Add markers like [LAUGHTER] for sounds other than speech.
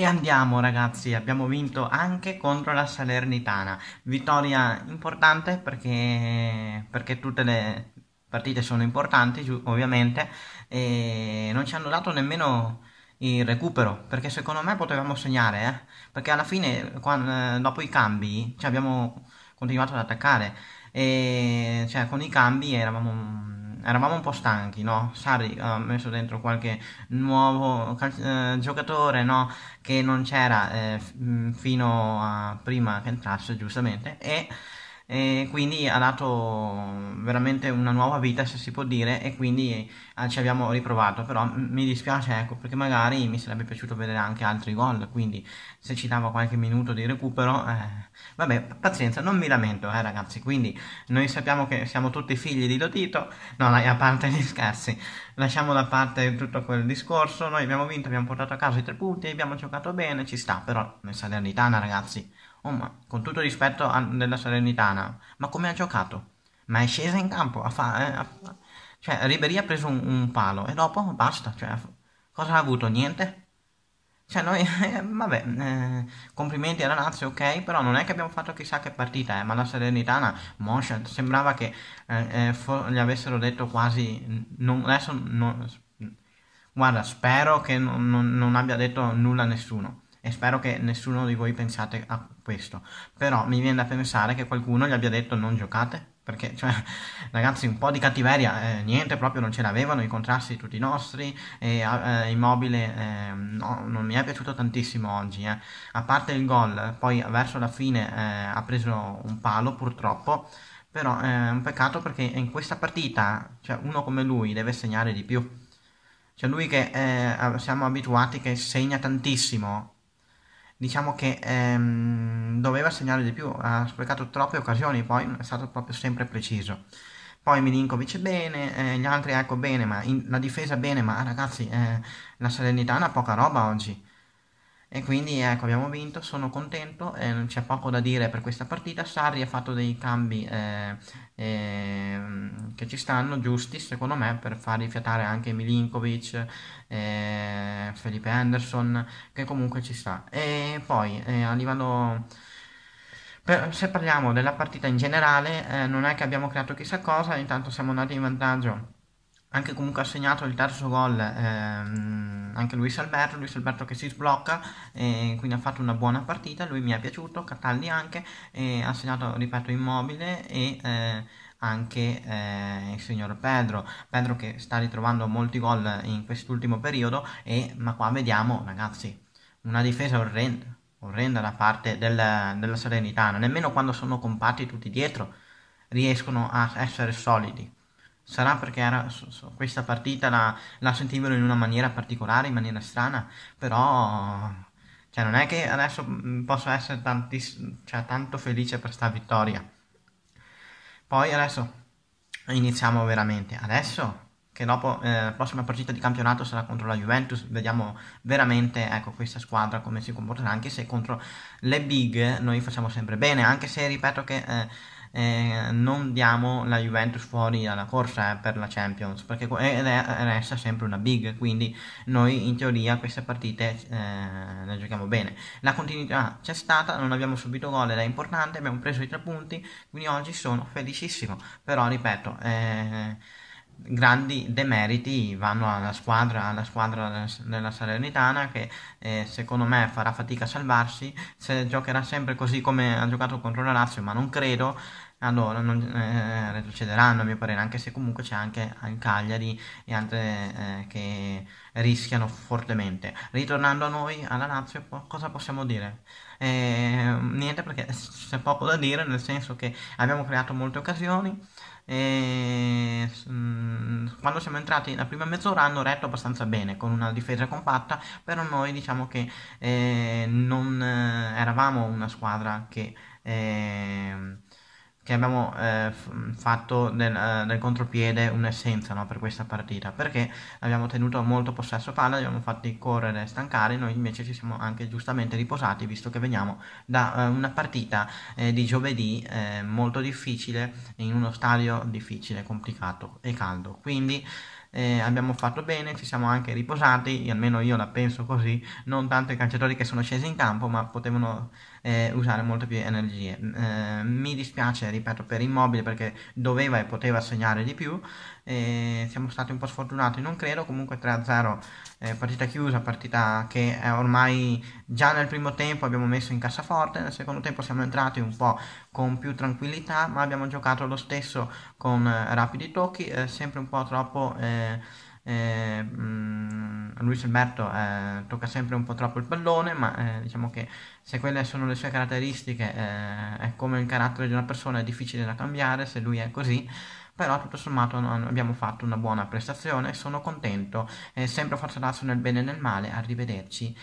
E andiamo ragazzi, abbiamo vinto anche contro la Salernitana. Vittoria importante perché, perché tutte le partite sono importanti ovviamente e non ci hanno dato nemmeno il recupero perché secondo me potevamo segnare eh? perché alla fine quando, dopo i cambi ci abbiamo continuato ad attaccare e cioè con i cambi eravamo eravamo un po' stanchi, no? Sarri eh, ha messo dentro qualche nuovo eh, giocatore, no? Che non c'era eh, fino a prima che entrasse, giustamente, e e quindi ha dato veramente una nuova vita se si può dire e quindi eh, ci abbiamo riprovato però mi dispiace ecco perché magari mi sarebbe piaciuto vedere anche altri gol quindi se ci dava qualche minuto di recupero eh, vabbè pazienza non mi lamento eh, ragazzi quindi noi sappiamo che siamo tutti figli di Lotito no a parte gli scherzi lasciamo da parte tutto quel discorso noi abbiamo vinto abbiamo portato a casa i tre punti abbiamo giocato bene ci sta però nel Salernitana ragazzi Oh ma, con tutto rispetto a, della Salernitana, ma come ha giocato? Ma è scesa in campo, a fa, eh, a, cioè Ribery ha preso un, un, palo e dopo basta, cioè, cosa ha avuto? Niente? Cioè noi, [LAUGHS] eh, vabbè, eh, complimenti alla Lazio, ok, però non è che abbiamo fatto chissà che partita, eh, ma la Salernitana, Moscia, sembrava che eh, eh, for, gli avessero detto quasi, non, adesso non, guarda, spero che non, non, non abbia detto nulla a nessuno e spero che nessuno di voi pensiate a questo, però mi viene da pensare che qualcuno gli abbia detto non giocate, perché cioè, [LAUGHS] ragazzi un po' di cattiveria, eh, niente, proprio non ce l'avevano, i contrasti tutti nostri, e eh, Immobile eh, ehm, no, non mi è piaciuto tantissimo oggi, eh. a parte il gol, poi verso la fine eh, ha preso un palo purtroppo, però è eh, un peccato perché in questa partita cioè, uno come lui deve segnare di più. Cioè lui che siamo abituati che segna tantissimo, diciamo che ehm, doveva segnare di più, ha sprecato troppe occasioni, poi non è stato proprio sempre preciso. Poi Milinkovic bene, eh, gli altri ecco bene, ma in, la difesa bene, ma ragazzi eh, la è una poca roba oggi. E quindi ecco abbiamo vinto, sono contento, eh, c'è poco da dire per questa partita, Sarri ha fatto dei cambi eh, eh, che ci stanno, giusti secondo me, per far rifiatare anche Milinkovic, eh, Felipe Anderson, che comunque ci sta. E poi eh, a livello... se parliamo della partita in generale, eh, non è che abbiamo creato chissà cosa, intanto siamo andati in vantaggio, anche comunque ha segnato il terzo gol. Ehm, anche Luis Alberto, Luis Alberto che si sblocca, eh, quindi ha fatto una buona partita, lui mi è piaciuto, Cataldi anche, eh, ha segnato, ripeto, Immobile e eh, anche eh, il signor Pedro, Pedro che sta ritrovando molti gol in quest'ultimo periodo, e, ma qua vediamo ragazzi, una difesa orrenda, orrenda da parte del, della Serenità, nemmeno quando sono compatti tutti dietro riescono a essere solidi Sarà perché era, so, so, questa partita la, la sentivano in una maniera particolare, in maniera strana, però cioè, non è che adesso mm, posso essere tantiss- cioè, tanto felice per questa vittoria. Poi adesso iniziamo veramente. Adesso che dopo eh, la prossima partita di campionato sarà contro la Juventus, vediamo veramente ecco, questa squadra come si comporterà, anche se contro le big noi facciamo sempre bene, anche se ripeto che... Eh, eh, non diamo la Juventus fuori dalla corsa eh, per la Champions, perché eh, resta sempre una big, quindi noi in teoria queste partite eh, le giochiamo bene. La continuità c'è stata, non abbiamo subito gol ed è importante, abbiamo preso i tre punti, quindi oggi sono felicissimo, però ripeto... Eh, grandi demeriti vanno alla squadra, alla squadra della Salernitana che eh, secondo me farà fatica a salvarsi se giocherà sempre così come ha giocato contro la Lazio ma non credo allora ah, boh, non eh, retrocederanno a mio parere, anche se comunque c'è anche il Cagliari e altre eh, che rischiano fortemente. Ritornando a noi, alla Lazio, po- cosa possiamo dire? Eh, niente perché c'è poco da dire, nel senso che abbiamo creato molte occasioni. E, mh, mm, quando siamo entrati la prima mezz'ora hanno retto abbastanza bene con una difesa compatta però noi diciamo che eh, non eh, eravamo una squadra che ehm, che abbiamo eh, fatto nel, eh, nel, contropiede un'essenza no, per questa partita perché abbiamo tenuto molto possesso palla, abbiamo fatti correre e stancare, noi invece ci siamo anche giustamente riposati visto che veniamo da eh, una partita eh, di giovedì eh, molto difficile in uno stadio difficile, complicato e caldo. Quindi eh, abbiamo fatto bene, ci siamo anche riposati, almeno io la penso così, non tanto i calciatori che sono scesi in campo, ma potevano eh, usare molte più energie. Mm, eh, mi dispiace, ripeto, per Immobile perché doveva e poteva segnare di più, siamo stati un po' sfortunati, non credo, comunque 3-0, eh, partita chiusa, partita che è eh, ormai già nel primo tempo abbiamo messo in cassaforte, nel secondo tempo siamo entrati un po' con più tranquillità, ma abbiamo giocato lo stesso con eh, rapidi tocchi, sempre un po' troppo... Eh, eh, eh, mh, mm, Luis Alberto eh, tocca sempre un po' troppo il pallone, ma eh, diciamo che se quelle sono le sue caratteristiche, eh, è come il carattere di una persona, è difficile da cambiare se lui è così però tutto sommato abbiamo fatto una buona prestazione, sono contento, eh, sempre Forza Lazio nel bene e nel male, arrivederci